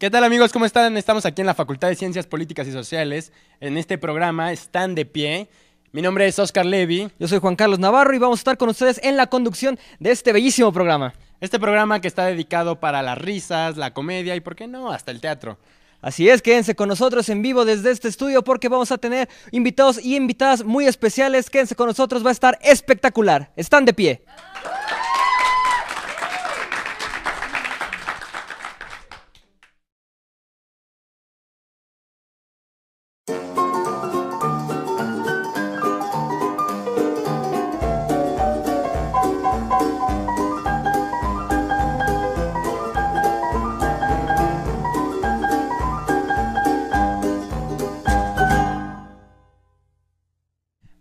¿Qué tal amigos? ¿Cómo están? Estamos aquí en la Facultad de Ciencias Políticas y Sociales. En este programa están de pie. Mi nombre es Oscar Levy. Yo soy Juan Carlos Navarro y vamos a estar con ustedes en la conducción de este bellísimo programa. Este programa que está dedicado para las risas, la comedia y, ¿por qué no?, hasta el teatro. Así es, quédense con nosotros en vivo desde este estudio porque vamos a tener invitados y invitadas muy especiales. Quédense con nosotros, va a estar espectacular. Están de pie.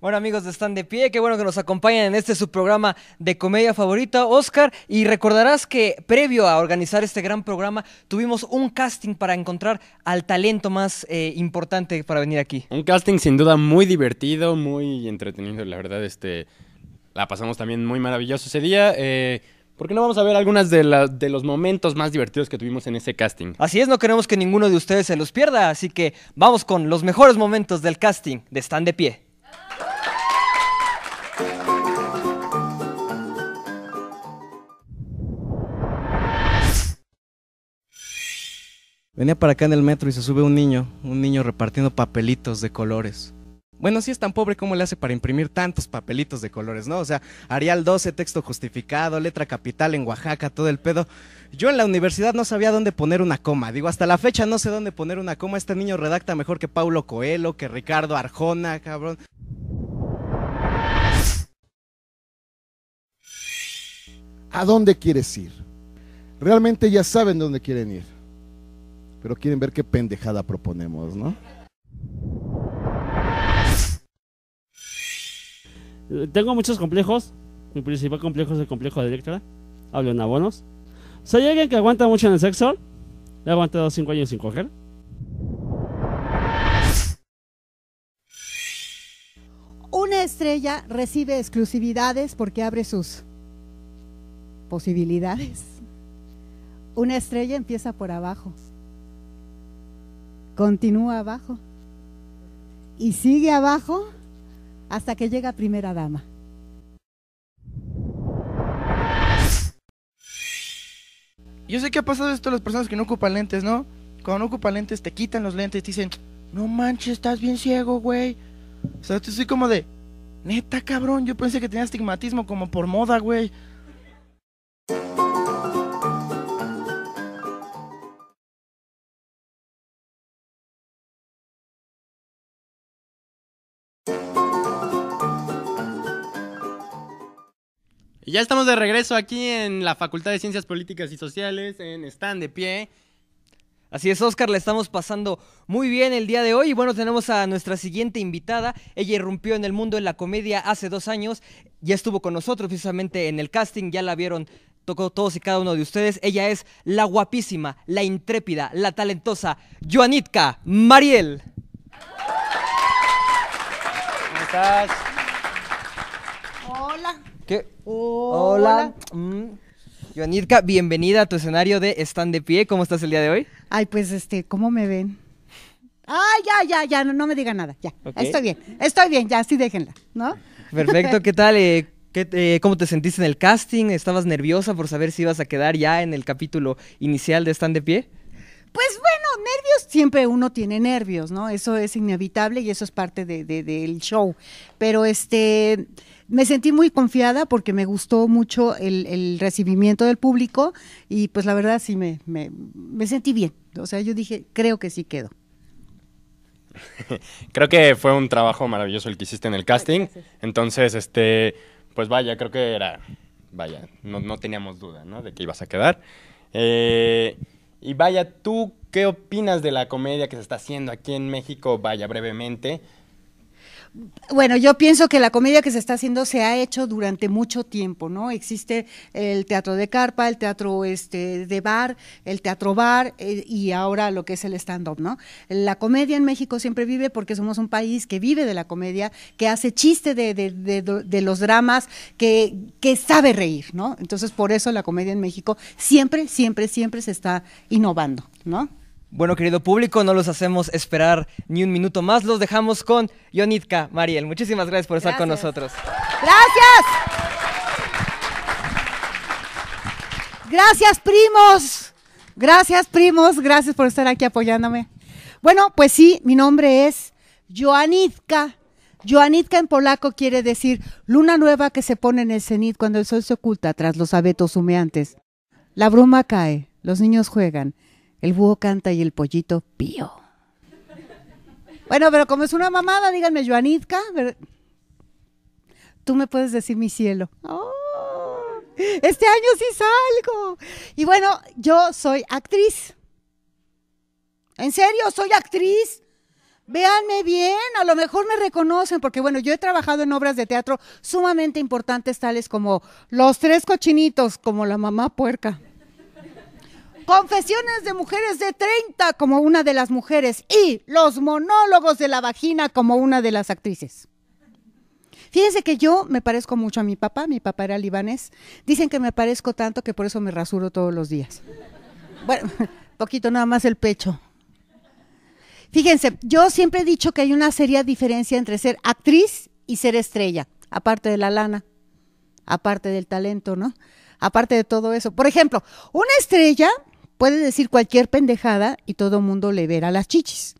Bueno amigos de Stand de Pie, qué bueno que nos acompañan en este su programa de comedia favorita, Oscar. Y recordarás que previo a organizar este gran programa tuvimos un casting para encontrar al talento más eh, importante para venir aquí. Un casting sin duda muy divertido, muy entretenido, la verdad, este, la pasamos también muy maravilloso ese día. Eh, ¿Por qué no vamos a ver algunas de, de, los momentos más divertidos que tuvimos en ese casting? Así es, no queremos que ninguno de ustedes se los pierda, así que vamos con los mejores momentos del casting de Stand de Pie. Venía para acá en el metro y se sube un niño, un niño repartiendo papelitos de colores. Bueno, si es tan pobre, ¿cómo le hace para imprimir tantos papelitos de colores, no? O sea, Arial 12, texto justificado, letra capital en Oaxaca, todo el pedo. Yo en la universidad no sabía dónde poner una coma. Digo, hasta la fecha no sé dónde poner una coma. Este niño redacta mejor que Paulo Coelho, que Ricardo Arjona, cabrón. ¿A dónde quieres ir? Realmente ya saben dónde quieren ir pero quieren ver qué pendejada proponemos, ¿no? Tengo muchos complejos. Mi principal complejo es el complejo de Electra. Hablo en abonos. Soy alguien que aguanta mucho en el sexo. He aguantado 5 años sin coger. Una estrella recibe exclusividades porque abre sus posibilidades. Una estrella empieza por abajo continúa abajo y sigue abajo hasta que llega primera dama. Yo sé que ha pasado esto a las personas que no ocupan lentes, ¿no? Cuando no ocupan lentes te quitan los lentes, te dicen, no manches, estás bien ciego, güey. O sea, yo estoy como de, neta, cabrón, yo pensé que tenía estigmatismo como por moda, güey. Y ya estamos de regreso aquí en la Facultad de Ciencias Políticas y Sociales, en Stand de Pie. Así es, Oscar, le estamos pasando muy bien el día de hoy. Y bueno, tenemos a nuestra siguiente invitada. Ella irrumpió en el mundo de la comedia hace dos años. Ya estuvo con nosotros precisamente en el casting, ya la vieron tocó todos y cada uno de ustedes. Ella es la guapísima, la intrépida, la talentosa Joanitka Mariel. ¿Cómo estás? hola. Mm. Joanitka, bienvenida a tu escenario de Están de Pie. ¿Cómo estás el día de hoy? Ay, pues, este, ¿cómo me ven? ¡Ay, ya, ya, ya, no, me diga nada. Ya, estoy bien, estoy bien, ya, sí, déjenla, ¿no? Perfecto, ¿qué tal? Eh, eh, ¿Cómo te sentiste en el casting? ¿Estabas nerviosa por saber si ibas a quedar ya en el capítulo inicial de Están de Pie? Pues bueno, nervios, siempre uno tiene nervios, ¿no? Eso es inevitable y eso es parte del show. Pero este, me sentí muy confiada porque me gustó mucho el, recibimiento del público y pues la verdad sí me, me, sentí bien. O sea, yo dije, creo que sí quedo. creo que fue un trabajo maravilloso el que hiciste en el casting. Entonces, este, pues vaya, creo que era, vaya, no, teníamos duda, ¿no? De que ibas a quedar. Eh, y vaya, ¿tú qué opinas de la comedia que se está haciendo aquí en México? Vaya, brevemente. Bueno, yo pienso que la comedia que se está haciendo se ha hecho durante mucho tiempo, ¿no? Existe el teatro de carpa, el teatro este, de bar, el teatro bar eh, y ahora lo que es el stand-up, ¿no? La comedia en México siempre vive porque somos un país que vive de la comedia, que hace chiste de, los dramas, que, que sabe reír, ¿no? Entonces, por eso la comedia en México siempre, siempre, siempre se está innovando, ¿no? Bueno, querido público, no los hacemos esperar ni un minuto más. Los dejamos con Yonitka Mariel. Muchísimas gracias por estar con nosotros. Gracias. Gracias, primos. Gracias, primos. Gracias por estar aquí apoyándome. Bueno, pues sí, mi nombre es Joanitka. Joanitka en polaco quiere decir luna nueva que se pone en el cenit cuando el sol se oculta tras los abetos humeantes. La bruma cae, los niños juegan. El búho canta y el pollito pío. Bueno, pero como es una mamada, díganme, Joanitka, tú me puedes decir mi cielo. Oh, este año sí salgo. Y bueno, yo soy actriz. ¿En serio? ¿Soy actriz? Véanme bien, a lo mejor me reconocen, porque bueno, yo he trabajado en obras de teatro sumamente importantes, tales como Los Tres Cochinitos, como La Mamá Puerca. Confesiones de mujeres de 30 como una de las mujeres y los monólogos de la vagina como una de las actrices. Fíjense que yo me parezco mucho a mi papá, mi papá era libanés. Dicen que me parezco tanto que por eso me rasuro todos los días. Bueno, poquito nada más el pecho. Fíjense, yo siempre he dicho que hay una seria diferencia entre ser actriz y ser estrella, aparte de la lana, aparte del talento, ¿no? Aparte de todo eso. Por ejemplo, una estrella puede decir cualquier pendejada y todo el mundo le verá las chichis.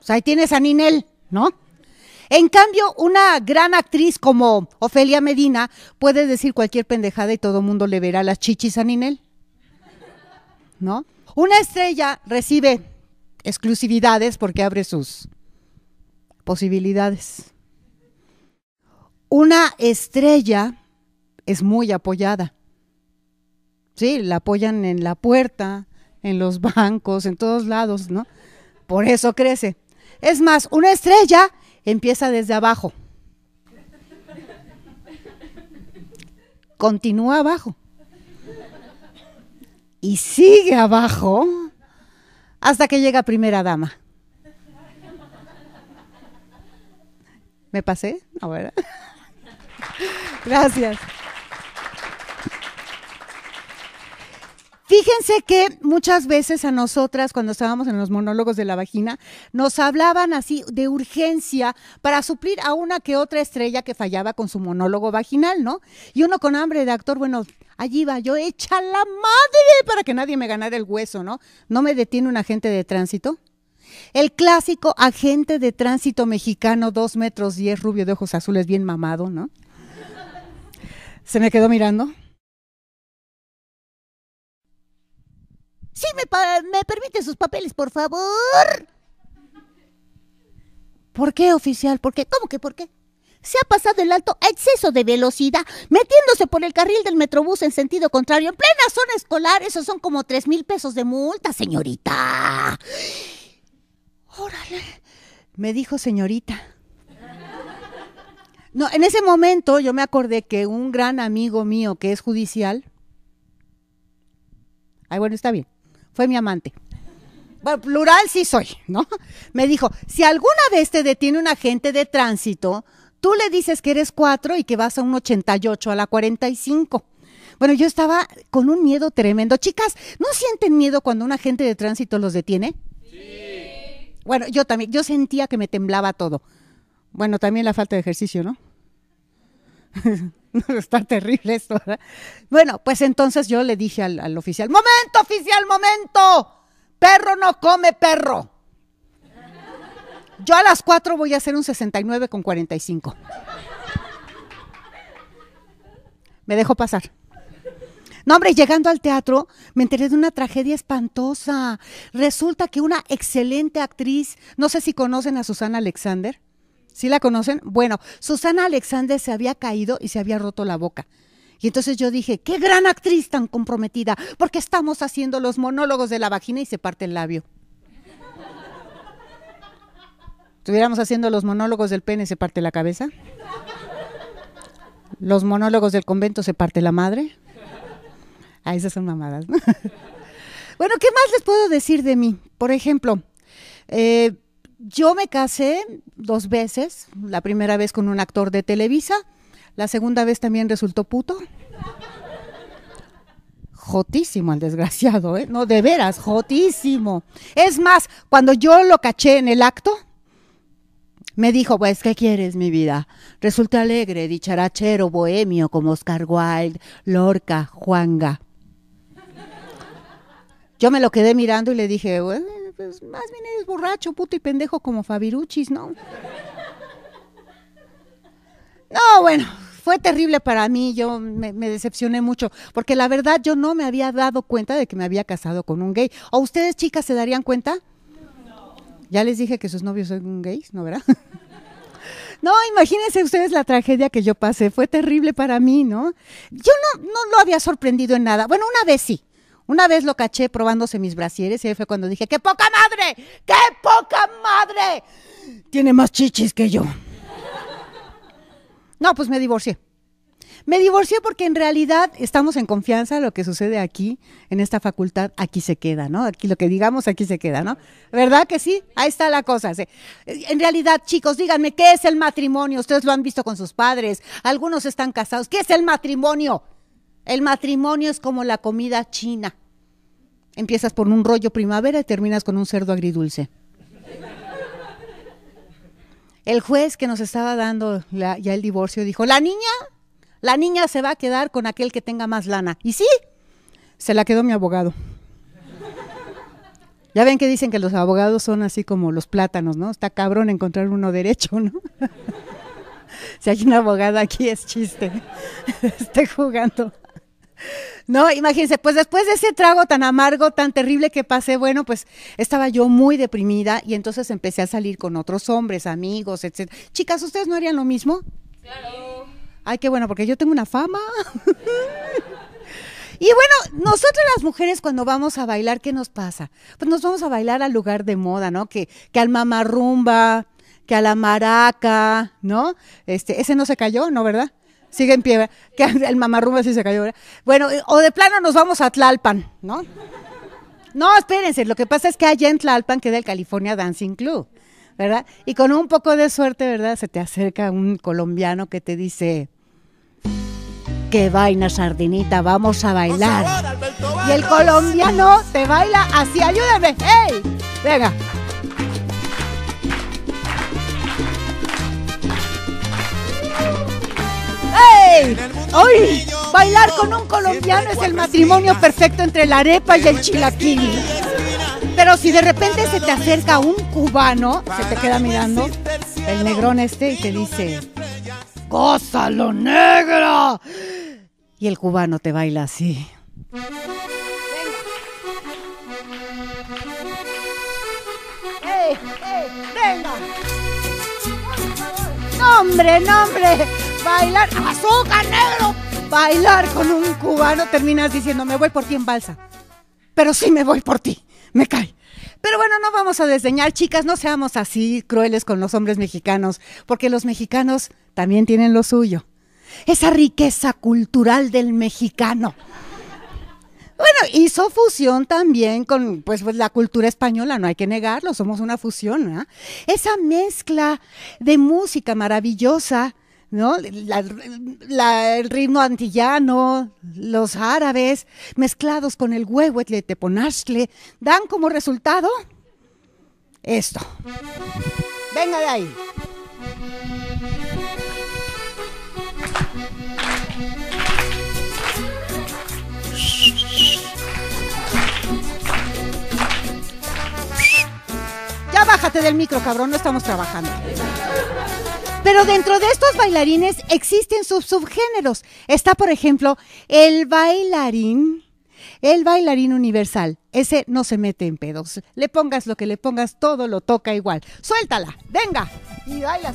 O sea, ahí tienes a Ninel, ¿no? En cambio, una gran actriz como Ofelia Medina puede decir cualquier pendejada y todo el mundo le verá las chichis a Ninel. ¿No? Una estrella recibe exclusividades porque abre sus posibilidades. Una estrella es muy apoyada. Sí, la apoyan en la puerta, en los bancos, en todos lados, ¿no? Por eso crece. Es más, una estrella empieza desde abajo. Continúa abajo. Y sigue abajo hasta que llega primera dama. ¿Me pasé? No, Gracias. Fíjense que muchas veces a nosotras, cuando estábamos en los monólogos de la vagina, nos hablaban así de urgencia para suplir a una que otra estrella que fallaba con su monólogo vaginal, ¿no? Y uno con hambre de actor, bueno, allí va yo, echa la madre para que nadie me ganara el hueso, ¿no? No me detiene un agente de tránsito. El clásico agente de tránsito mexicano, dos metros diez, rubio de ojos azules, bien mamado, ¿no? Se me quedó mirando. Sí, me, me permite sus papeles, por favor. ¿Por qué, oficial? ¿Por qué? ¿Cómo que por qué? Se ha pasado el alto exceso de velocidad, metiéndose por el carril del metrobús en sentido contrario, en plena zona escolar. Esos son como tres mil pesos de multa, señorita. Órale, me dijo señorita. No, en ese momento yo me acordé que un gran amigo mío que es judicial. Ay, bueno, está bien fue mi amante. Bueno, plural sí soy, ¿no? Me dijo, si alguna vez te este detiene un agente de tránsito, tú le dices que eres cuatro y que vas a un 88 a la 45. Bueno, yo estaba con un miedo tremendo. Chicas, ¿no sienten miedo cuando un agente de tránsito los detiene? Sí. Bueno, yo también, yo sentía que me temblaba todo. Bueno, también la falta de ejercicio, ¿no? Está terrible esto, Bueno, pues entonces yo le dije al, oficial, momento oficial, momento, perro no come perro. Yo a las 4 voy a hacer un 69 con 45. Me dejó pasar. No, hombre, llegando al teatro me enteré de una tragedia espantosa. Resulta que una excelente actriz, no sé si conocen a Susana Alexander, ¿Sí la conocen? Bueno, Susana Alexander se había caído y se había roto la boca. Y entonces yo dije, qué gran actriz tan comprometida, porque estamos haciendo los monólogos de la vagina y se parte el labio. Estuviéramos haciendo los monólogos del pene y se parte la cabeza. Los monólogos del convento se parte la madre. Ah, esas son mamadas. bueno, ¿qué más les puedo decir de mí? Por ejemplo, eh, yo me casé dos veces, la primera vez con un actor de Televisa, la segunda vez también resultó puto. Jotísimo al desgraciado, ¿eh? No, de veras, jotísimo. Es más, cuando yo lo caché en el acto, me dijo, pues, ¿qué quieres, mi vida? Resulta alegre, dicharachero, bohemio, como Oscar Wilde, Lorca, Juanga. Yo me lo quedé mirando y le dije, bueno, pues más bien eres borracho, puto y pendejo como Fabiruchis, ¿no? No, bueno, fue terrible para mí, yo me, decepcioné mucho, porque la verdad yo no me había dado cuenta de que me había casado con un gay. ¿O ustedes chicas se darían cuenta? Ya les dije que sus novios son gays, ¿no verdad? no, imagínense ustedes la tragedia que yo pasé, fue terrible para mí, ¿no? Yo no, no lo había sorprendido en nada. Bueno, una vez sí, una vez lo caché probándose mis brasieres y fue cuando dije, ¡qué poca madre! ¡Qué poca madre! Tiene más chichis que yo. No, pues me divorcié. Me divorcié porque en realidad estamos en confianza, lo que sucede aquí, en esta facultad, aquí se queda, ¿no? Aquí lo que digamos, aquí se queda, ¿no? ¿Verdad que sí? Ahí está la cosa. En realidad, chicos, díganme, ¿qué es el matrimonio? Ustedes lo han visto con sus padres, algunos están casados. ¿Qué es el matrimonio? El matrimonio es como la comida china. Empiezas por un rollo primavera y terminas con un cerdo agridulce. El juez que nos estaba dando ya el divorcio dijo, la niña, la niña se va a quedar con aquel que tenga más lana. Y sí, se la quedó mi abogado. Ya ven que dicen que los abogados son así como los plátanos, ¿no? Está cabrón encontrar uno derecho, ¿no? si hay una abogada aquí es chiste. estoy jugando. No, imagínense, pues después de ese trago tan amargo, tan terrible que pasé, bueno, pues estaba yo muy deprimida y entonces empecé a salir con otros hombres, amigos, etc. Chicas, ¿ustedes no harían lo mismo? Claro. Ay, qué bueno, porque yo tengo una fama. y bueno, nosotros las mujeres cuando vamos a bailar, ¿qué nos pasa? Pues nos vamos a bailar al lugar de moda, ¿no? Que, que al mamarrumba, que a la maraca, ¿no? Este, ese no se cayó, ¿no, verdad? sigue en pie, que el mamarrumba sí se cayó, Bueno, eh, o de plano nos vamos a Tlalpan, ¿no? No, espérense, lo que pasa es que allá en Tlalpan queda el California Dancing Club, ¿verdad? Y con un poco de suerte, ¿verdad? Se te acerca un colombiano que te dice, qué vaina sardinita, vamos a bailar. Y el colombiano te baila así, ayúdame, ¡hey! Venga. ¡Ay! Bailar con un colombiano es el matrimonio perfecto entre la arepa y el chilaquil. Pero si de repente se te acerca un cubano, se te queda mirando el negrón este y te dice, cosa lo negro! Y el cubano te baila así. ey, ¡Venga! ¡Nombre, nombre! bailar, azúcar negro, bailar con un cubano, terminas diciendo, me voy por ti en balsa. Pero sí me voy por ti, me cae. Pero bueno, no vamos a desdeñar, chicas, no seamos así crueles con los hombres mexicanos, porque los mexicanos también tienen lo suyo. Esa riqueza cultural del mexicano. Bueno, hizo fusión también con pues, pues la cultura española, no hay que negarlo, somos una fusión, Esa mezcla de música maravillosa ¿no? el ritmo antillano, los árabes, mezclados con el huehuetle teponashle dan como resultado esto. Venga de ahí. Ya bájate del micro, cabrón, no estamos trabajando. Pero dentro de estos bailarines existen sus subgéneros. Está, por ejemplo, el bailarín, el bailarín universal. Ese no se mete en pedos. Le pongas lo que le pongas, todo lo toca igual. Suéltala, venga y baila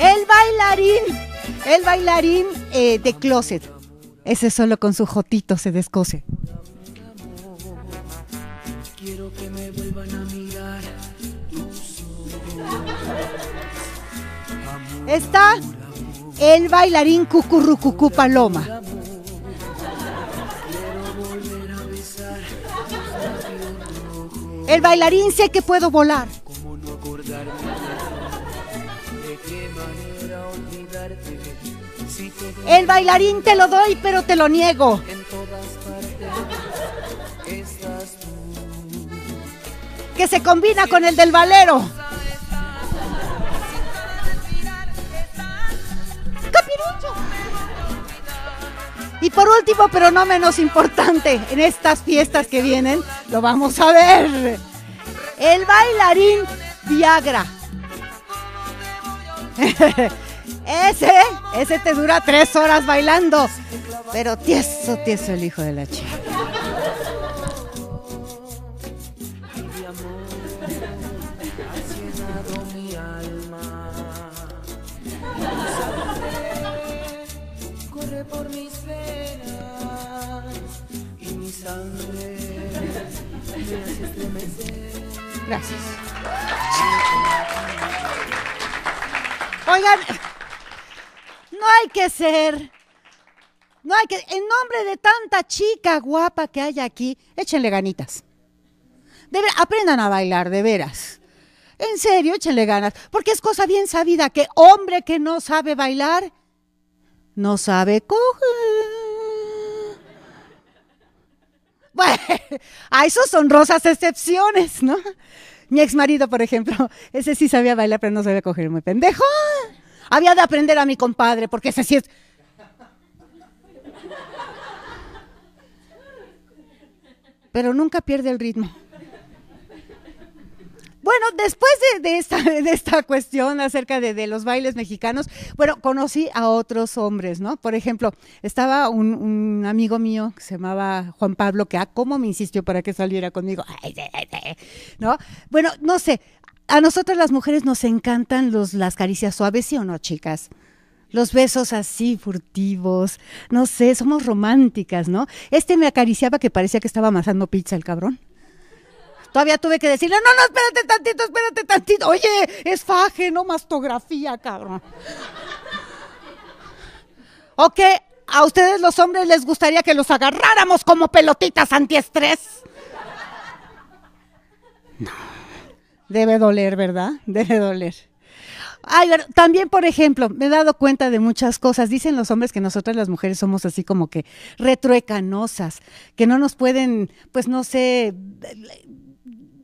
El bailarín, el bailarín eh, de closet ese solo con su jotito se descose. Está el bailarín cucurrucucú paloma. El bailarín sé que puedo volar. El bailarín te lo doy, pero te lo niego. Que se combina con el del valero. ¡Capirucho! Y por último, pero no menos importante, en estas fiestas que vienen, lo vamos a ver. El bailarín Viagra. Ese, ese te dura tres horas bailando. Pero tieso, tieso el hijo de la chica. Mi mi amor alma. corre por mis venas y mi sangre Gracias. Oigan no hay que ser. No hay que, en nombre de tanta chica guapa que hay aquí, échenle ganitas. aprendan a bailar, de veras. En serio, échenle ganas. Porque es cosa bien sabida que hombre que no sabe bailar, no sabe coger. Bueno, a esos son rosas excepciones, ¿no? Mi ex marido, por ejemplo, ese sí sabía bailar, pero no sabía coger, muy pendejo. Había de aprender a mi compadre, porque ese sí es... Pero nunca pierde el ritmo. Bueno, después de, esta, de, esta, cuestión acerca de, los bailes mexicanos, bueno, conocí a otros hombres, ¿no? Por ejemplo, estaba un, amigo mío que se llamaba Juan Pablo, que, ah, ¿cómo me insistió para que saliera conmigo? ¿No? Bueno, no sé, a nosotras las mujeres nos encantan las caricias suaves, ¿sí o no, chicas? Los besos así furtivos, no sé, somos románticas, ¿no? Este me acariciaba que parecía que estaba amasando pizza el cabrón. Todavía tuve que decirle, no, no, espérate tantito, espérate tantito. Oye, es faje, no mastografía, cabrón. ¿O ok, ¿a ustedes los hombres les gustaría que los agarráramos como pelotitas antiestrés? No. Debe doler, ¿verdad? Debe doler. Ay, también, por ejemplo, me he dado cuenta de muchas cosas. Dicen los hombres que nosotras las mujeres somos así como que retruecanosas, que no nos pueden, pues no sé,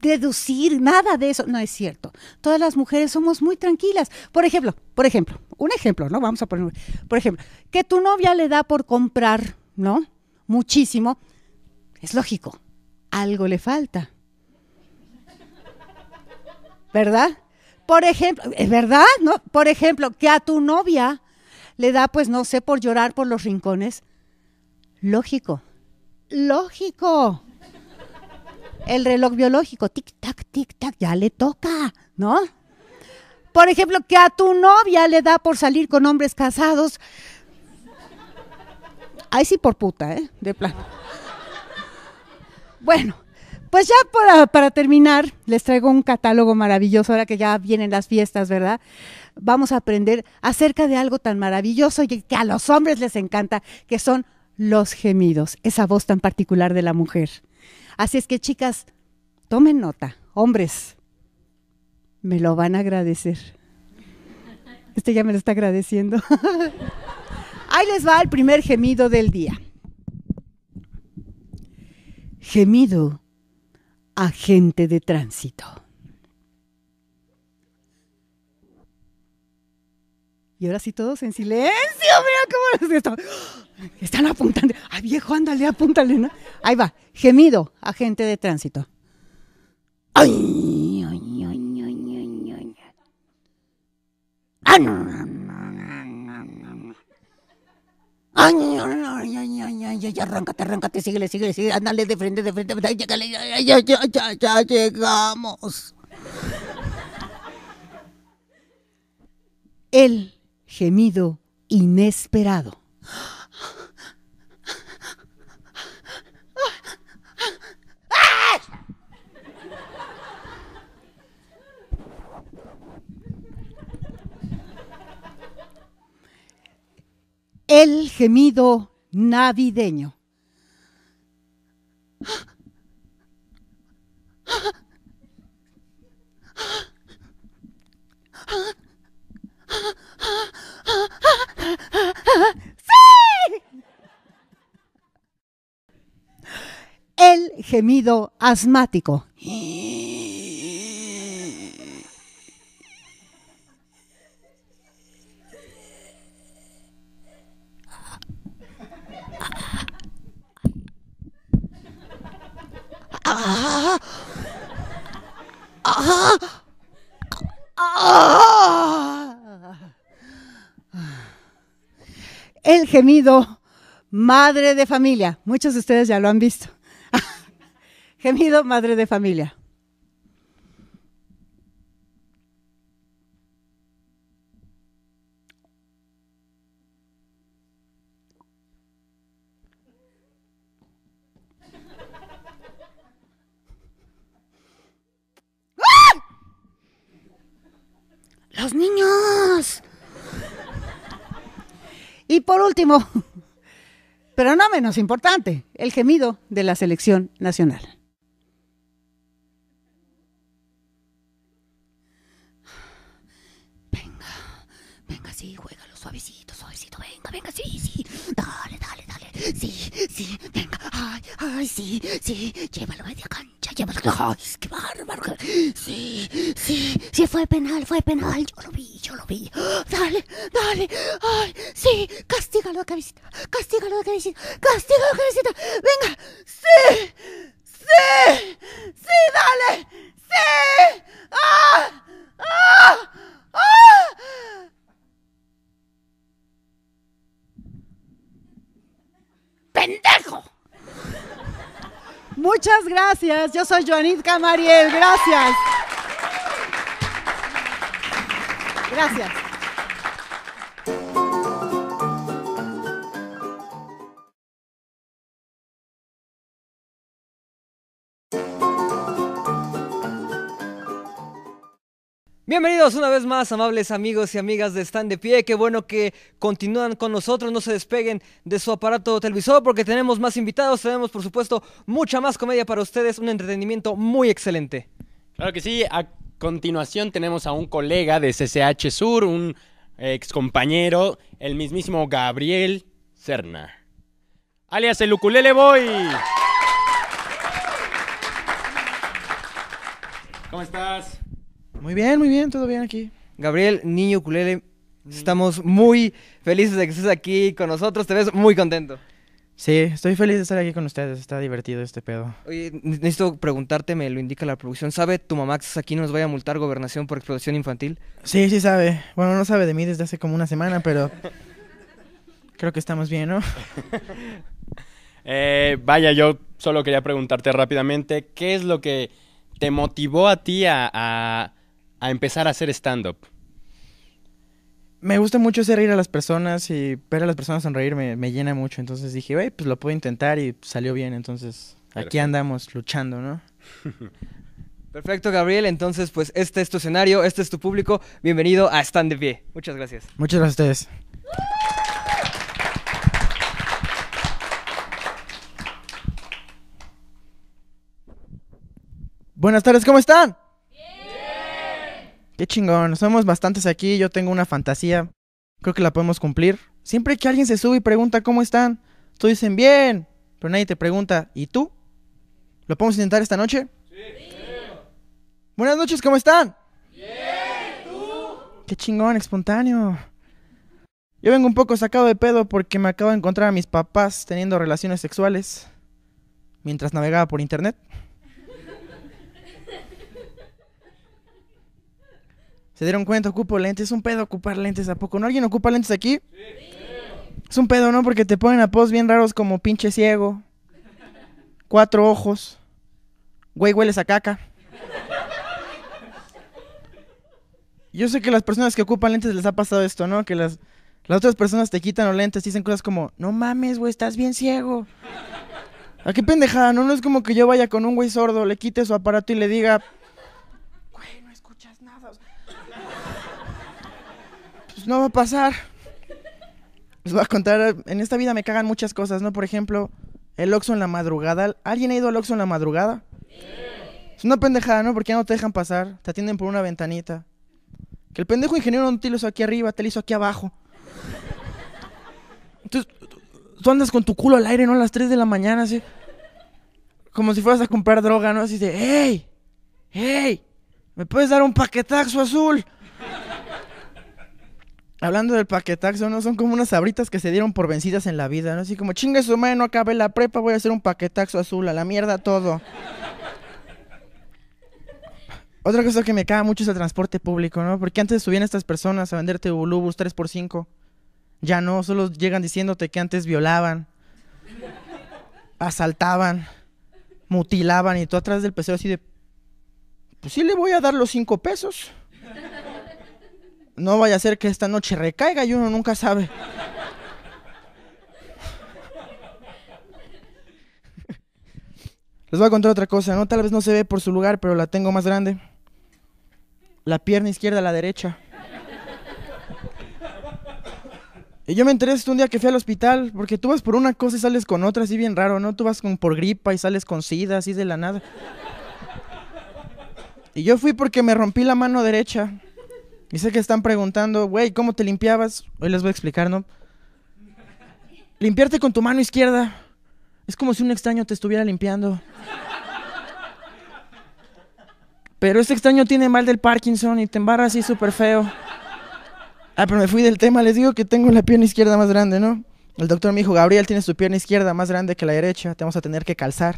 deducir nada de eso. No es cierto. Todas las mujeres somos muy tranquilas. Por ejemplo, por ejemplo, un ejemplo, ¿no? Vamos a poner, por ejemplo, que tu novia le da por comprar, ¿no? Muchísimo. Es lógico, algo le falta. ¿verdad? Por ejemplo, es eh, verdad, ¿no? Por ejemplo, que a tu novia le da, pues no sé, por llorar por los rincones. Lógico, lógico. El reloj biológico, tic-tac, tic-tac, ya le toca, ¿no? Por ejemplo, que a tu novia le da por salir con hombres casados. Ahí sí por puta, ¿eh? De plano. Bueno, pues ya para, terminar, les traigo un catálogo maravilloso ahora que ya vienen las fiestas, ¿verdad? Vamos a aprender acerca de algo tan maravilloso y que a los hombres les encanta, que son los gemidos, esa voz tan particular de la mujer. Así es que chicas, tomen nota, hombres, me lo van a agradecer. Este ya me lo está agradeciendo. Ahí les va el primer gemido del día. Gemido agente de tránsito. Y ahora sí todos en silencio, mira cómo es esto. Están apuntando. Ay, viejo, ándale, apúntale, ¿no? Ahí va, gemido, agente de tránsito. Ay, ay, ay, ay, ay, ay. Ay, ay, ay, ay, sigue, arráncate, arráncate, síguele, síguele, síguele, ándale de frente, de frente, ya, ya, ya, ya, ya, llegamos. El gemido inesperado. El gemido navideño. ¡Sí! El gemido asmático. Ah. El gemido madre de familia. Muchos de ustedes ya lo han visto. gemido madre de familia. por último, pero no menos importante, el gemido de la selección nacional. Venga, venga, sí, juégalo suavecito, suavecito, venga, venga, sí, sí, dale, dale, dale, sí, sí, venga, ay, ay, sí, sí, llévalo a acá. ¡Qué bárbaro! Sí, sí, sí, fue penal, fue penal. Yo lo vi, yo lo vi. Dale, dale. ¡Ay, sí! Castígalo, cabecita. Castígalo, cabecita. Castígalo, cabecita. Venga. ¡Sí! ¡Sí! ¡Sí, dale! ¡Sí! ¡Ah! ¡Ah! ¡Ah! ¡Pendejo! Muchas gracias. Yo soy Juanita Mariel. Gracias. Gracias. Bienvenidos una vez más, amables amigos y amigas de stand de Pie. Qué bueno que continúan con nosotros. No se despeguen de su aparato televisor porque tenemos más invitados. Tenemos, por supuesto, mucha más comedia para ustedes. Un entretenimiento muy excelente. Claro que sí. A continuación tenemos a un colega de CCH Sur, un excompañero, el mismísimo Gabriel Cerna. Alias el Ukulele Boy. ¿Cómo estás? Muy bien, muy bien, todo bien aquí. Gabriel, niño Culele, estamos muy felices de que estés aquí con nosotros. Te ves muy contento. Sí, estoy feliz de estar aquí con ustedes. Está divertido este pedo. Oye, necesito preguntarte, me lo indica la producción. ¿Sabe tu mamá que estás aquí nos vaya a multar gobernación por explotación infantil? Sí, sí sabe. Bueno, no sabe de mí desde hace como una semana, pero creo que estamos bien, ¿no? Eh, vaya, yo solo quería preguntarte rápidamente, ¿qué es lo que te motivó a ti a a empezar a hacer stand-up? Me gusta mucho hacer reír a las personas y ver a las personas sonreír me, me llena mucho. Entonces dije, güey, pues lo puedo intentar y salió bien. Entonces aquí andamos luchando, ¿no? Perfecto, Gabriel. Entonces, pues este es tu escenario, este es tu público. Bienvenido a Stand de Pie. Muchas gracias. Muchas gracias a ustedes. Buenas tardes, ¿cómo están? Qué chingón, somos bastantes aquí, yo tengo una fantasía. Creo que la podemos cumplir. Siempre que alguien se sube y pregunta cómo están, tú dicen bien, pero nadie te pregunta, ¿y tú? ¿Lo podemos intentar esta noche? Sí. Buenas noches, ¿cómo están? Bien, ¿tú? Qué chingón, espontáneo. Yo vengo un poco sacado de pedo porque me acabo de encontrar a mis papás teniendo relaciones sexuales mientras navegaba por internet. ¿Se dieron cuenta? Ocupo lentes. Es un pedo ocupar lentes. ¿A poco no? ¿Alguien ocupa lentes aquí? Es un pedo, ¿no? Porque te ponen a post bien raros como pinche ciego. Cuatro ojos. Güey, hueles a caca. Yo sé que las personas que ocupan lentes les ha pasado esto, ¿no? Que las, las otras personas te quitan los lentes y dicen cosas como, no mames, güey, estás bien ciego. ¿A ah, qué pendejada? No, no es como que yo vaya con un güey sordo, le quite su aparato y le diga, No va a pasar. Les voy a contar, en esta vida me cagan muchas cosas, ¿no? Por ejemplo, el Oxxo en la madrugada. ¿Alguien ha ido al Oxxo en la madrugada? Es una pendejada, ¿no? Porque ya no te dejan pasar, te atienden por una ventanita. Que el pendejo ingeniero no te lo hizo aquí arriba, te lo hizo aquí abajo. Entonces, tú andas con tu culo al aire, ¿no? A las 3 de la mañana, así. Como si fueras a comprar droga, ¿no? Así de, ¡Ey! ¡Ey! ¿Me puedes dar un paquetazo azul? Hablando del paquetaxo, ¿no? Son como unas abritas que se dieron por vencidas en la vida, ¿no? Así como, chingue su madre, no acabé la prepa, voy a hacer un paquetaxo azul, a la mierda todo. Otra cosa que me caga mucho es el transporte público, ¿no? Porque antes subían estas personas a venderte bulubus 3x5. Ya no, solo llegan diciéndote que antes violaban, asaltaban, mutilaban y tú atrás del pesero así de... Pues sí le voy a dar los 5 pesos. No vaya a ser que esta noche recaiga y uno nunca sabe. Les voy a contar otra cosa, ¿no? Tal vez no se ve por su lugar, pero la tengo más grande. La pierna izquierda a la derecha. Y yo me enteré esto un día que fui al hospital, porque tú vas por una cosa y sales con otra, así bien raro, ¿no? Tú vas con, por gripa y sales con sida, así de la nada. Y yo fui porque me rompí la mano derecha. Y sé que están preguntando, güey, ¿cómo te limpiabas? Hoy les voy a explicar, ¿no? Limpiarte con tu mano izquierda es como si un extraño te estuviera limpiando. Pero este extraño tiene mal del Parkinson y te embarra así súper feo. Ah, pero me fui del tema. Les digo que tengo la pierna izquierda más grande, ¿no? El doctor me dijo, Gabriel, tienes tu pierna izquierda más grande que la derecha. Te vamos a tener que calzar.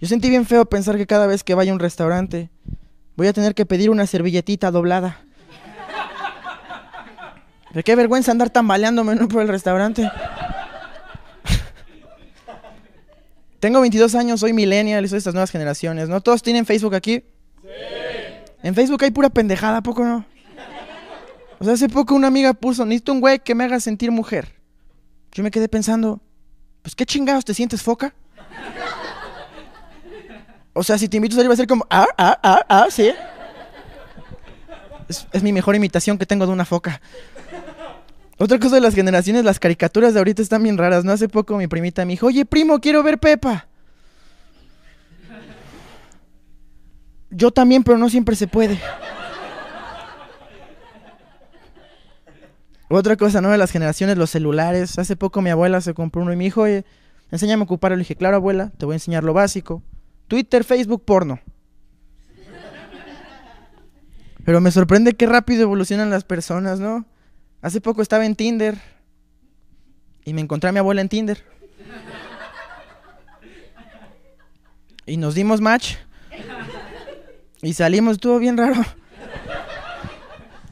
Yo sentí bien feo pensar que cada vez que vaya a un restaurante voy a tener que pedir una servilletita doblada. Pero qué vergüenza andar tambaleándome por el restaurante. Tengo 22 años, soy millennial, soy de estas nuevas generaciones, ¿no? ¿Todos tienen Facebook aquí? Sí. En Facebook hay pura pendejada, poco no? O sea, hace poco una amiga puso, necesito un güey que me haga sentir mujer. Yo me quedé pensando, pues qué chingados te sientes foca. O sea, si te invito a salir va a ser como, ah, ah, ah, ah, sí. es mi mejor imitación que tengo de una foca. Otra cosa de las generaciones, las caricaturas de ahorita están bien raras, ¿no? Hace poco mi primita me dijo, oye, primo, quiero ver Pepa. Yo también, pero no siempre se puede. Otra cosa, ¿no? De las generaciones, los celulares. Hace poco mi abuela se compró uno y me dijo, oye, enséñame a ocuparlo. Le dije, claro, abuela, te voy a enseñar lo básico. Twitter, Facebook, porno. Pero me sorprende qué rápido evolucionan las personas, ¿no? Hace poco estaba en Tinder y me encontré a mi abuela en Tinder. Y nos dimos match. Y salimos, estuvo bien raro.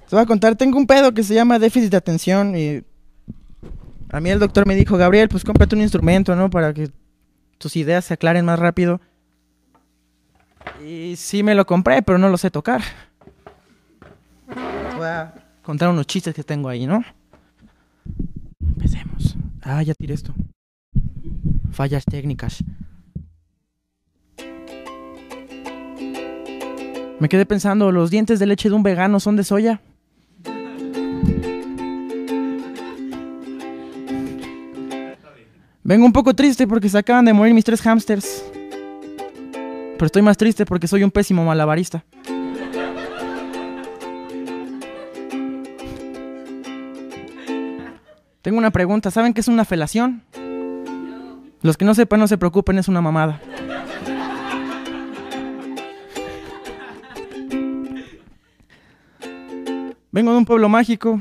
Te voy a contar, tengo un pedo que se llama déficit de atención y a mí el doctor me dijo, Gabriel, pues cómprate un instrumento, ¿no? Para que tus ideas se aclaren más rápido. Y sí me lo compré, pero no lo sé tocar contar unos chistes que tengo ahí, ¿no? Empecemos. Ah, ya tiré esto. Fallas técnicas. Me quedé pensando, ¿los dientes de leche de un vegano son de soya? Vengo un poco triste porque se acaban de morir mis tres hamsters. Pero estoy más triste porque soy un pésimo malabarista. Tengo una pregunta, ¿saben qué es una felación? Los que no sepan, no se preocupen, es una mamada. Vengo de un pueblo mágico.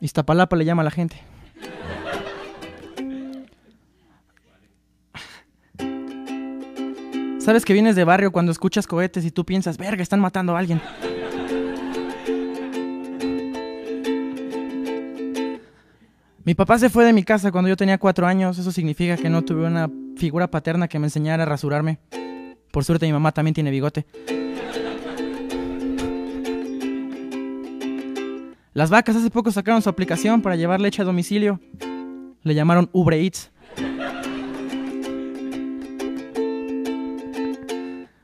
Iztapalapa le llama a la gente. Sabes que vienes de barrio cuando escuchas cohetes y tú piensas, verga, están matando a alguien. Mi papá se fue de mi casa cuando yo tenía cuatro años. Eso significa que no tuve una figura paterna que me enseñara a rasurarme. Por suerte mi mamá también tiene bigote. Las vacas hace poco sacaron su aplicación para llevar leche a domicilio. Le llamaron Uber Eats.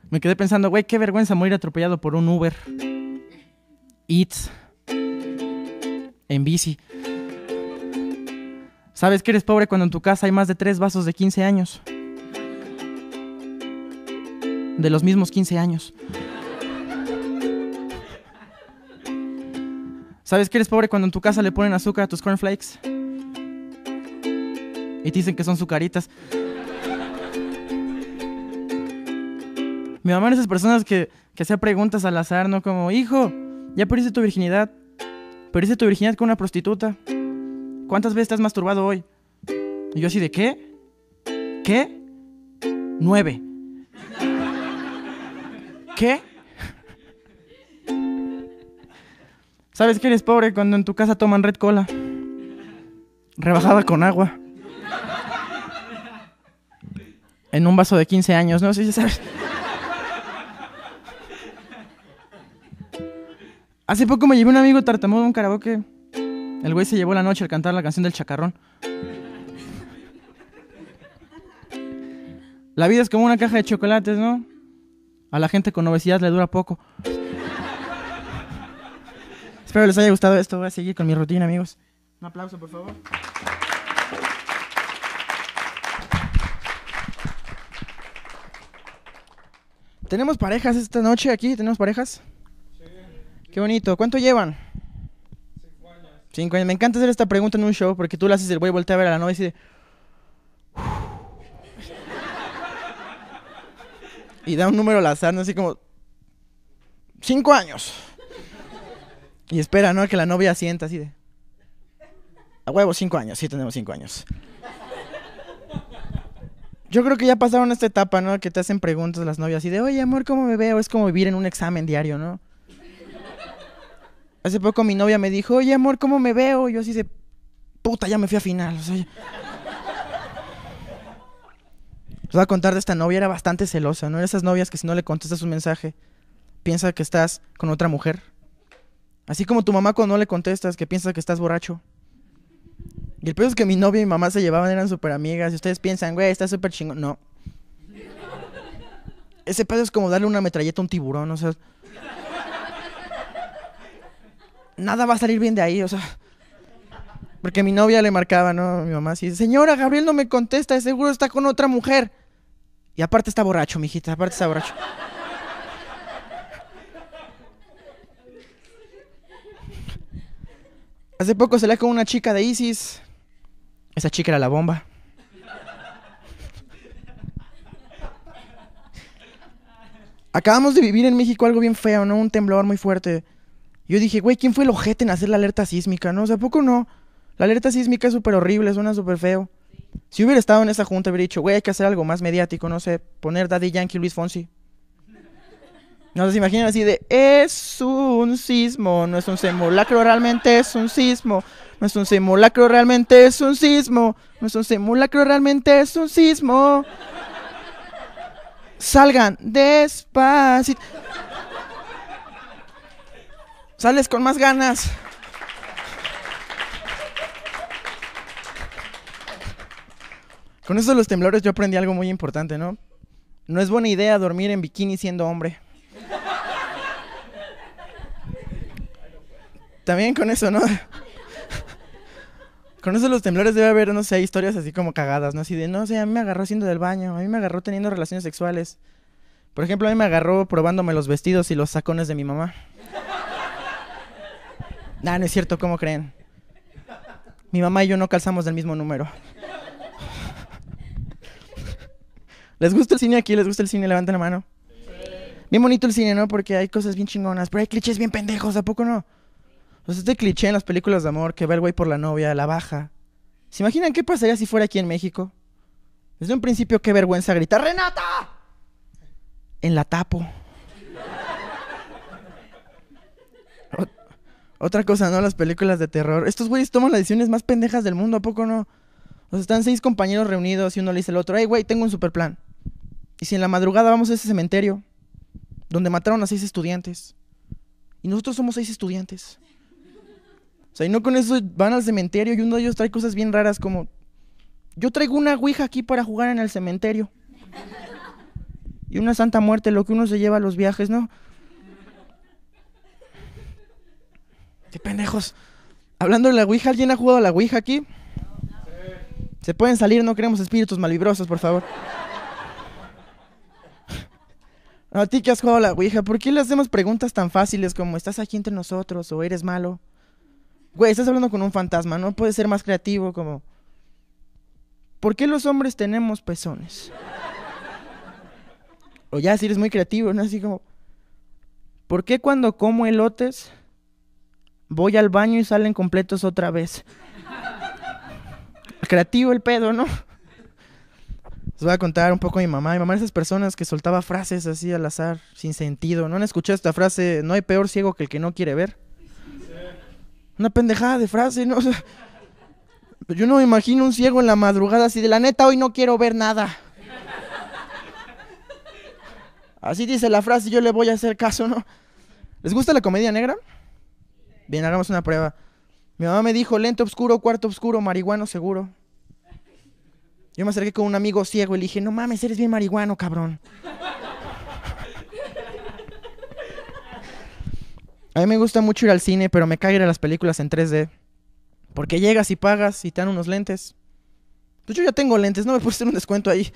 Me quedé pensando, güey, qué vergüenza morir atropellado por un Uber. Eats. En bici. Sabes que eres pobre cuando en tu casa hay más de tres vasos de 15 años. De los mismos 15 años. Sabes que eres pobre cuando en tu casa le ponen azúcar a tus cornflakes. Y te dicen que son sucaritas. Mi mamá es esas personas que, que hacía preguntas al azar, ¿no? Como, hijo, ya perdiste tu virginidad. Perdiste tu virginidad con una prostituta. ¿Cuántas veces te has masturbado hoy? Y yo así de qué? ¿Qué? Nueve. ¿Qué? ¿Sabes que eres pobre cuando en tu casa toman red cola? Rebajada con agua. En un vaso de 15 años, no sé sí, sabes. Hace poco me llevé un amigo tartamudo a un karaoke. El güey se llevó la noche al cantar la canción del chacarrón. La vida es como una caja de chocolates, ¿no? A la gente con obesidad le dura poco. Espero les haya gustado esto. Voy a seguir con mi rutina, amigos. Un aplauso, por favor. ¿Tenemos parejas esta noche aquí? ¿Tenemos parejas? Qué bonito. ¿Cuánto llevan? Cinco Me encanta hacer esta pregunta en un show porque tú la haces, el güey voltea a ver a la novia y dice. y da un número al azar, ¿no? así como. Cinco años. Y espera, ¿no? Que la novia sienta así de. A huevo, cinco años. Sí, tenemos cinco años. Yo creo que ya pasaron esta etapa, ¿no? Que te hacen preguntas las novias así de, oye, amor, ¿cómo me veo? Es como vivir en un examen diario, ¿no? Hace poco mi novia me dijo, oye amor, ¿cómo me veo? Y yo así de, puta, ya me fui a final. O voy a contar de esta novia, era bastante celosa, ¿no? Era esas novias que si no le contestas un mensaje, piensa que estás con otra mujer. Así como tu mamá cuando no le contestas, que piensa que estás borracho. Y el peor es que mi novia y mi mamá se llevaban, eran súper amigas. Y ustedes piensan, güey, está súper chingón. No. Ese pedo es como darle una metralleta a un tiburón, o sea nada va a salir bien de ahí, o sea. Porque mi novia le marcaba, ¿no? Mi mamá así, señora, Gabriel no me contesta, seguro está con otra mujer. Y aparte está borracho, mijita, aparte está borracho. Hace poco se le con una chica de ISIS. Esa chica era la bomba. Acabamos de vivir en México algo bien feo, ¿no? Un temblor muy fuerte. Yo dije, güey, ¿quién fue el ojete en hacer la alerta sísmica? No, o sea, ¿a poco no? La alerta sísmica es súper horrible, suena súper feo. Si hubiera estado en esa junta, hubiera dicho, güey, hay que hacer algo más mediático, no sé, poner Daddy Yankee Luis Fonsi. No se imaginan así de, es un sismo, no es un simulacro, realmente es un sismo. No es un simulacro, realmente es un sismo. No es un simulacro, realmente es un sismo. Salgan despacito. Sales con más ganas. Con eso de los temblores yo aprendí algo muy importante, ¿no? No es buena idea dormir en bikini siendo hombre. También con eso, ¿no? Con eso de los temblores debe haber, no sé, historias así como cagadas, ¿no? Así de, no sé, a mí me agarró haciendo del baño, a mí me agarró teniendo relaciones sexuales. Por ejemplo, a mí me agarró probándome los vestidos y los sacones de mi mamá. No, ah, no es cierto, ¿cómo creen? Mi mamá y yo no calzamos del mismo número. ¿Les gusta el cine aquí? ¿Les gusta el cine? Levanten la mano. Bien bonito el cine, ¿no? Porque hay cosas bien chingonas, pero hay clichés bien pendejos, ¿a poco no? O sea, este cliché en las películas de amor que va el güey por la novia, la baja. ¿Se imaginan qué pasaría si fuera aquí en México? Desde un principio, qué vergüenza gritar, ¡Renata! En la tapo. Otra cosa, ¿no? Las películas de terror. Estos güeyes toman las decisiones más pendejas del mundo, ¿a poco no? O sea, están seis compañeros reunidos y uno le dice al otro, hey, güey, tengo un super plan. Y si en la madrugada vamos a ese cementerio, donde mataron a seis estudiantes, y nosotros somos seis estudiantes. O sea, y no con eso van al cementerio y uno de ellos trae cosas bien raras como, yo traigo una ouija aquí para jugar en el cementerio. Y una santa muerte, lo que uno se lleva a los viajes, ¿no? Qué pendejos. Hablando de la Ouija, ¿alguien ha jugado a la Ouija aquí? Se pueden salir, no queremos espíritus malvibrosos, por favor. a ti que has jugado a la Ouija, ¿por qué le hacemos preguntas tan fáciles como ¿estás aquí entre nosotros? o ¿eres malo? Güey, estás hablando con un fantasma, no puedes ser más creativo como... ¿Por qué los hombres tenemos pezones? O ya si eres muy creativo, ¿no? Así como... ¿Por qué cuando como elotes voy al baño y salen completos otra vez. Creativo el pedo, ¿no? Les voy a contar un poco a mi mamá. Mi mamá esas personas que soltaba frases así al azar, sin sentido. ¿No han escuchado esta frase? No hay peor ciego que el que no quiere ver. Una pendejada de frase, ¿no? yo no me imagino un ciego en la madrugada así de la neta, hoy no quiero ver nada. Así dice la frase, yo le voy a hacer caso, ¿no? ¿Les gusta la comedia negra? Bien, hagamos una prueba. Mi mamá me dijo, lente oscuro, cuarto oscuro, marihuano seguro. Yo me acerqué con un amigo ciego y le dije, no mames, eres bien marihuano, cabrón. A mí me gusta mucho ir al cine, pero me cae ir a las películas en 3D. Porque llegas y pagas y te dan unos lentes. Pues yo ya tengo lentes, no me puedes hacer un descuento ahí.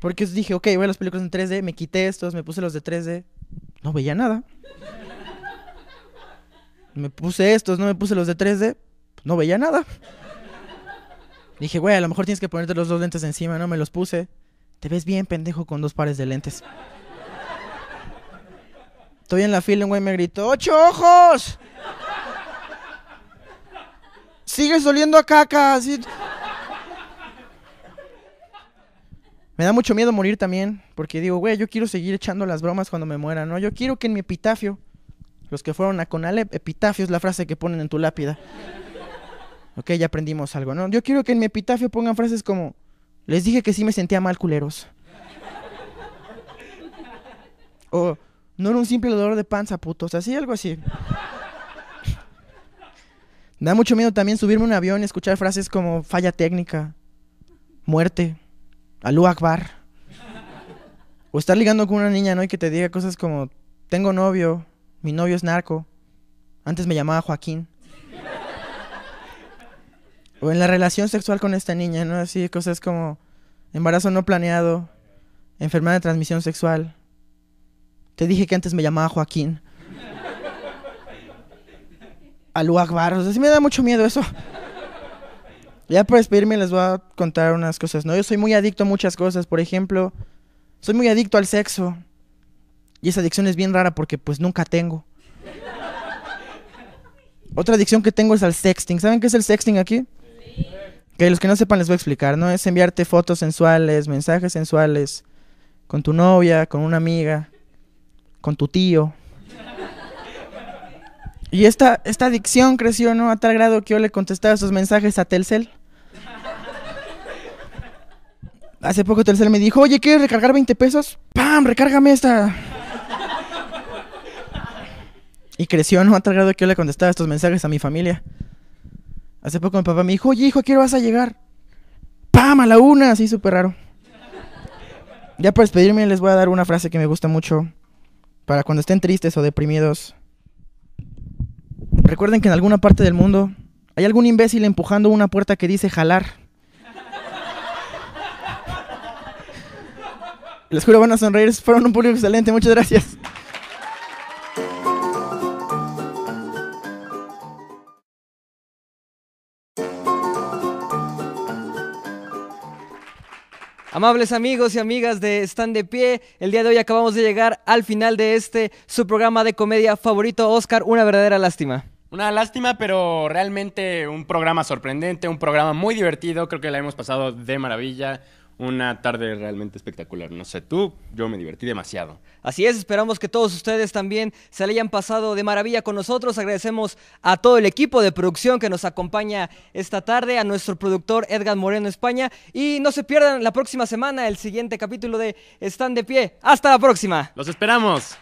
Porque dije, ok, voy a las películas en 3D, me quité estos, me puse los de 3D. No veía nada me puse estos, no me puse los de 3D, no veía nada. Dije, güey, a lo mejor tienes que ponerte los dos lentes encima, no me los puse. Te ves bien, pendejo, con dos pares de lentes. Estoy en la fila, un güey me gritó, ¡Ocho ojos! Sigues oliendo a caca. Me da mucho miedo morir también, porque digo, güey, yo quiero seguir echando las bromas cuando me muera, ¿no? Yo quiero que en mi epitafio los que fueron a Conalep, epitafio es la frase que ponen en tu lápida. Ok, ya aprendimos algo, ¿no? Yo quiero que en mi epitafio pongan frases como, les dije que sí me sentía mal, culeros. O, no era un simple dolor de panza, putos, así, algo así. Da mucho miedo también subirme un avión y escuchar frases como falla técnica, muerte, alú akbar. O estar ligando con una niña, ¿no? Y que te diga cosas como, tengo novio, mi novio es narco. Antes me llamaba Joaquín. O en la relación sexual con esta niña, ¿no? Así cosas como embarazo no planeado, enfermedad de transmisión sexual. Te dije que antes me llamaba Joaquín. A Barros. Así me da mucho miedo eso. Ya para despedirme les voy a contar unas cosas, ¿no? Yo soy muy adicto a muchas cosas, por ejemplo, soy muy adicto al sexo. Y esa adicción es bien rara porque pues nunca tengo. Otra adicción que tengo es al sexting. ¿Saben qué es el sexting aquí? Que los que no sepan les voy a explicar, ¿no? Es enviarte fotos sensuales, mensajes sensuales con tu novia, con una amiga, con tu tío. Y esta, esta adicción creció, ¿no? A tal grado que yo le contestaba esos mensajes a Telcel. Hace poco Telcel me dijo, oye, ¿quieres recargar 20 pesos? ¡Pam! Recárgame esta, y creció, ¿no? A tal grado que yo le contestaba estos mensajes a mi familia. Hace poco mi papá me dijo, oye, hijo, ¿a qué hora vas a llegar? ¡Pam! A la una, así súper raro. Ya para despedirme les voy a dar una frase que me gusta mucho. Para cuando estén tristes o deprimidos. Recuerden que en alguna parte del mundo hay algún imbécil empujando una puerta que dice jalar. Les juro, van a sonreír. Fueron un público excelente. Muchas gracias. Amables amigos y amigas de Están de Pie, el día de hoy acabamos de llegar al final de este su programa de comedia favorito, Oscar, una verdadera lástima. Una lástima, pero realmente un programa sorprendente, un programa muy divertido, creo que la hemos pasado de maravilla, una tarde realmente espectacular. No sé tú, yo me divertí demasiado. Así es, esperamos que todos ustedes también se le hayan pasado de maravilla con nosotros. Agradecemos a todo el equipo de producción que nos acompaña esta tarde, a nuestro productor Edgar Moreno España. Y no se pierdan la próxima semana el siguiente capítulo de Están de pie. Hasta la próxima. Los esperamos.